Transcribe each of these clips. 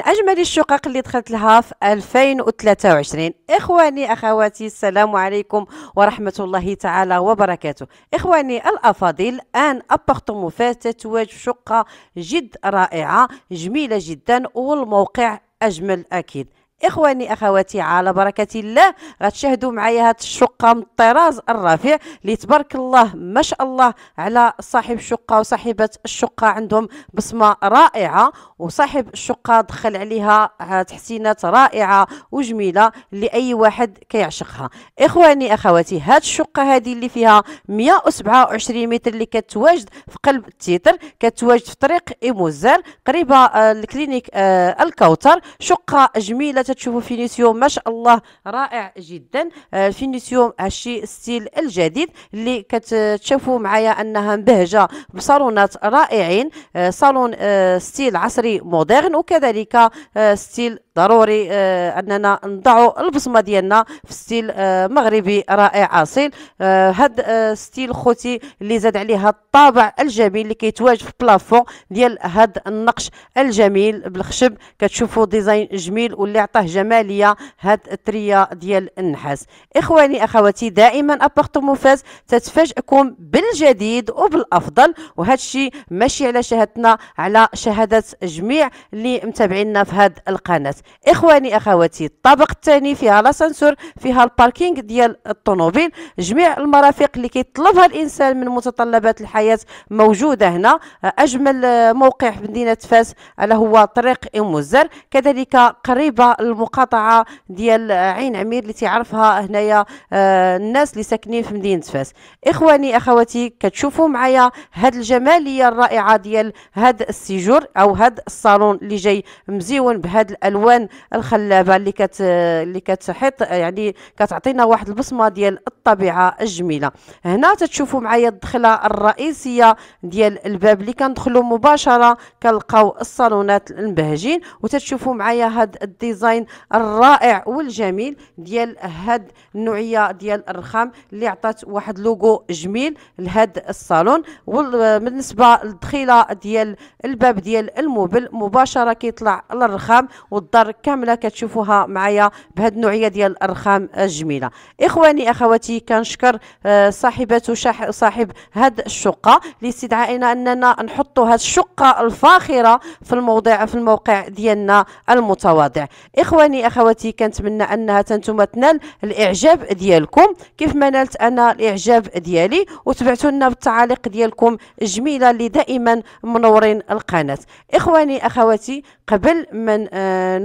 أجمل الشقق اللي دخلت لها في 2023 إخواني أخواتي السلام عليكم ورحمة الله تعالى وبركاته إخواني الأفاضل أن أبختم تتواج شقة جد رائعة جميلة جدا والموقع أجمل أكيد اخواني اخواتي على بركه الله غتشاهدوا معايا هاد الشقه من الطراز الرفيع اللي تبارك الله ما شاء الله على صاحب الشقه وصاحبه الشقه عندهم بصمه رائعه وصاحب الشقه دخل عليها تحسينات رائعه وجميله اللي اي واحد كيعشقها اخواني اخواتي هاد الشقه هذه اللي فيها 127 متر اللي كتواجد في قلب التيتر كتواجد في طريق ايموزار قريبه آه، الكلينيك آه، الكوثر شقه جميله تتشوفوا فينيسيوم ما شاء الله رائع جدا آه، فينيسيوم هادشي ستيل الجديد اللي كتشوفوا معايا انها مبهجه بصالونات رائعين آه، صالون آه، ستيل عصري مودرن وكذلك ستيل ضروري آه، اننا نضعوا البصمه ديالنا في ستيل آه، مغربي رائع اصيل آه، هاد ستيل خوتي اللي زاد عليها الطابع الجميل اللي كيتواجد في بلافون ديال هاد النقش الجميل بالخشب كتشوفوا ديزاين جميل واللي عطاه جماليه هاد التريا ديال النحاس اخواني اخواتي دائما ابورتو فاز تتفاجئكم بالجديد وبالافضل وهذا الشيء ماشي على شهادتنا على شهادات جميع اللي متابعينا في هاد القناه اخواني اخواتي الطابق الثاني فيها لاسانسور فيها الباركينغ ديال الطوموبيل جميع المرافق اللي كيطلبها الانسان من متطلبات الحياه موجوده هنا اجمل موقع في مدينه فاس على هو طريق ام الزر كذلك قريبه المقاطعه ديال عين عمير اللي تعرفها هنايا آه، الناس اللي ساكنين في مدينه فاس اخواني اخواتي كتشوفوا معايا هاد الجماليه الرائعه ديال هاد السيجور او هاد الصالون اللي جاي مزيون بهاد الالوان الالوان الخلابه اللي كت اللي كتحيط يعني كتعطينا واحد البصمه ديال الطبيعه الجميله هنا تتشوفوا معايا الدخله الرئيسيه ديال الباب اللي كندخلوا مباشره كنلقاو الصالونات المبهجين وتتشوفوا معايا هاد الديزاين الرائع والجميل ديال هاد النوعيه ديال الرخام اللي عطات واحد لوغو جميل لهاد الصالون وبالنسبه للدخيله ديال الباب ديال الموبل مباشره كيطلع للرخام والدار الصور كامله كتشوفوها معايا بهاد النوعيه ديال الارخام الجميله اخواني اخواتي كنشكر آه، صاحبه شح... صاحب هاد الشقه لاستدعائنا اننا نحطوا هاد الشقه الفاخره في الموضع في الموقع ديالنا المتواضع اخواني اخواتي كنتمنى انها تنتم تنال الاعجاب ديالكم كيف ما نالت انا الاعجاب ديالي وتبعتوا لنا بالتعاليق ديالكم الجميله اللي دائما منورين القناه اخواني اخواتي قبل ما آه،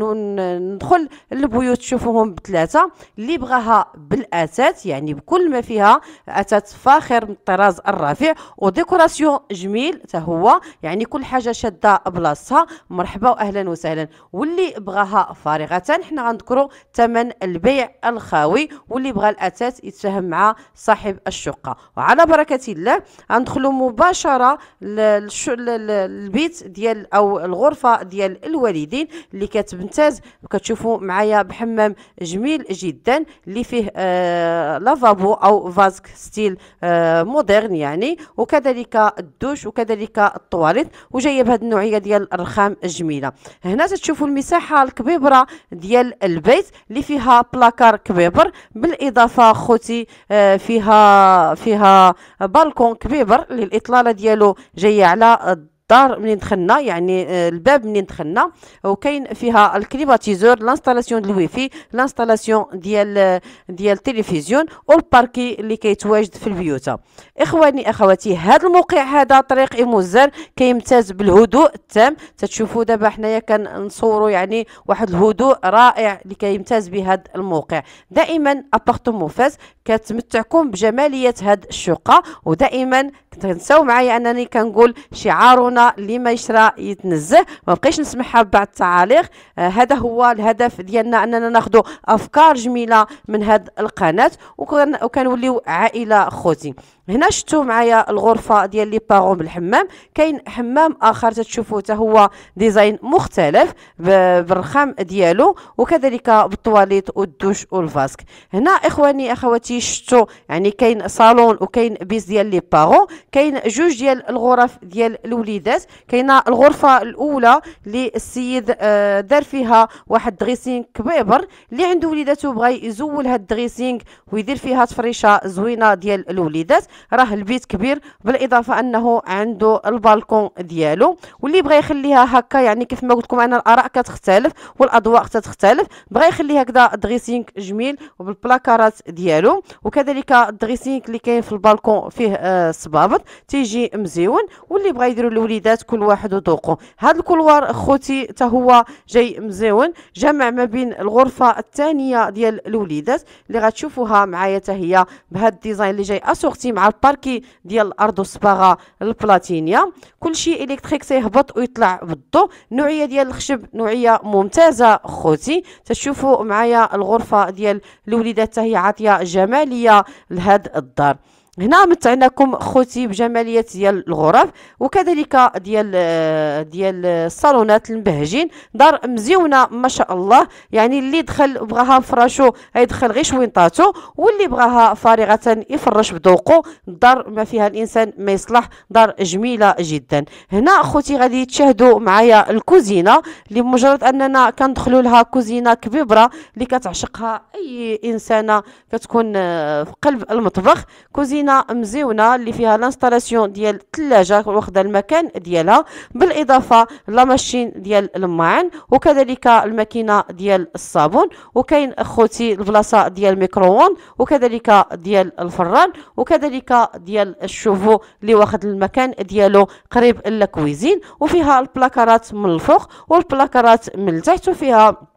ندخل للبيوت تشوفوهم بثلاثه اللي بغاها بالاثاث يعني بكل ما فيها اثاث فاخر من الطراز الرافع وديكوراسيون جميل تا هو يعني كل حاجه شاده بلاصتها مرحبا واهلا وسهلا واللي بغاها فارغه حنا غنذكرو ثمن البيع الخاوي واللي بغى الاثاث يتفاهم مع صاحب الشقه وعلى بركه الله غندخلو مباشره للبيت ديال او الغرفه ديال الوالدين اللي كتمتاز كتشوفوا معايا بحمام جميل جدا اللي فيه آه لافابو او فازك ستيل آه مودرن يعني وكذلك الدوش وكذلك الطواليت وجايه بهذه النوعيه ديال الرخام جميله هنا تشوفوا المساحه الكبيبره ديال البيت اللي فيها بلاكار كبيبر بالاضافه خوتي آه فيها فيها بالكون كبيبر للاطلاله الاطلاله ديالو جايه على الدار منين دخلنا يعني آه، الباب منين دخلنا وكاين فيها الكليماتيزور لانستالاسيون ديال الويفي آه، لانستالاسيون ديال ديال التلفزيون والباركي اللي كيتواجد في البيوت اخواني اخواتي هذا الموقع هذا طريق اموزر كيمتاز بالهدوء التام تتشوفوا دابا حنايا كنصوروا يعني واحد الهدوء رائع اللي كيمتاز بهذا الموقع دائما ابارتمون فاز كتمتعكم بجماليه هذه الشقه ودائما تنساو معايا انني كنقول شعارنا اللي ما يشرى يتنزه ما بقيش نسمعها ببعض التعاليق آه هذا هو الهدف ديالنا اننا ناخذ افكار جميله من هذه القناه وكنوليو عائله خوتي هنا شفتوا معايا الغرفه ديال لي باغون بالحمام كاين حمام اخر تتشوفوا حتى هو ديزاين مختلف بالرخام ديالو وكذلك بالطواليت والدوش والفاسك هنا اخواني اخواتي شفتوا يعني كاين صالون وكاين بيس ديال لي باغون كاين جوج ديال الغرف ديال الوليدات كاينه الغرفه الاولى اللي السيد آه، دار فيها واحد دريسينغ كبيبر اللي عنده وليداتو بغى يزول هاد الدريسينغ ويدير فيها تفريشه زوينه ديال الوليدات راه البيت كبير بالاضافه انه عنده البالكون ديالو واللي بغى يخليها هكا يعني كيف ما قلت لكم انا الاراء كتختلف والاضواء كتختلف بغى يخليها هكذا دريسينغ جميل وبالبلاكارات ديالو وكذلك الدريسينغ اللي كاين في البالكون فيه آه صبابط تيجي مزيون واللي بغى يديروا الوليدات كل واحد وذوقه هذا الكلوار خوتي حتى هو جاي مزيون جمع ما بين الغرفه الثانيه ديال الوليدات اللي غتشوفوها معايا حتى هي بهذا الديزاين اللي جاي اسورتي مع مع الباركي ديال الارض والصباغه البلاتينيه كلشي الكتريك تيهبط ويطلع بالضو النوعيه ديال الخشب نوعيه ممتازه خوتي تشوفوا معايا الغرفه ديال الوليدات حتى هي عاطيه جماليه لهاد الدار هنا متعناكم خوتي بجماليه ديال الغرف وكذلك ديال ديال الصالونات المبهجين دار مزيونه ما شاء الله يعني اللي دخل بغاها فراشو يدخل غير شوينطاتو واللي بغاها فارغه يفرش بذوقه دار ما فيها الانسان ما يصلح دار جميله جدا هنا خوتي غادي تشاهدوا معايا الكوزينه لمجرد اننا كندخلوا لها كوزينه كبيبره اللي كتعشقها اي انسانه كتكون في قلب المطبخ كوزينه كاينه مزيونه اللي فيها لانستالاسيون ديال الثلاجه واخده المكان ديالها بالاضافه لماشين ديال الماعن وكذلك الماكينه ديال الصابون وكاين خوتي البلاصه ديال الميكروون وكذلك ديال الفران وكذلك ديال الشوفو اللي واخد المكان ديالو قريب للكويزين وفيها البلاكارات من الفوق والبلاكارات من التحت وفيها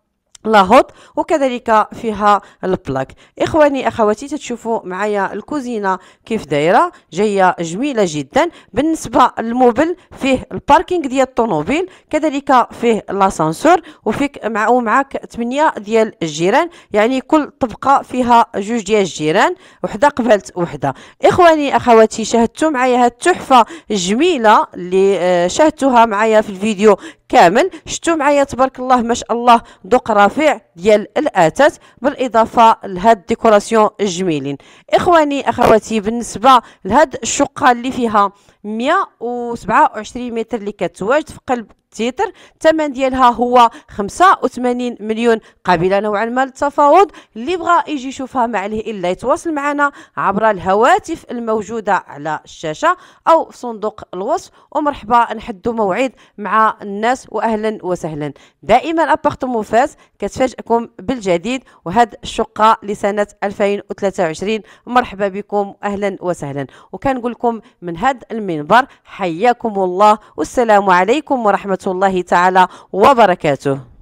لاهوت وكذلك فيها البلاك اخواني اخواتي تتشوفوا معايا الكوزينه كيف دايره جايه جميله جدا بالنسبه للموبل فيه الباركينغ ديال الطوموبيل كذلك فيه لاسانسور وفيك مع ومعك 8 ديال الجيران يعني كل طبقه فيها جوج ديال الجيران وحده قبلت وحده اخواني اخواتي شاهدتوا معايا هاد التحفه الجميله اللي آه، شاهدتوها معايا في الفيديو كامل شفتوا معايا تبارك الله ما شاء الله دقره الرفيع ديال الاتات بالاضافه لهاد الديكوراسيون الجميلين اخواني اخواتي بالنسبه لهاد الشقه اللي فيها 127 متر اللي كتواجد في قلب التيتر الثمن ديالها هو 85 مليون قابله نوعا ما للتفاوض اللي بغى يجي يشوفها ما عليه الا يتواصل معنا عبر الهواتف الموجوده على الشاشه او في صندوق الوصف ومرحبا نحدوا موعد مع الناس واهلا وسهلا دائما ابارتمون موفاز كتفاجئكم بالجديد وهاد الشقه لسنه 2023 مرحبا بكم اهلا وسهلا وكنقول لكم من هاد المنبر حياكم الله والسلام عليكم ورحمه الله تعالى وبركاته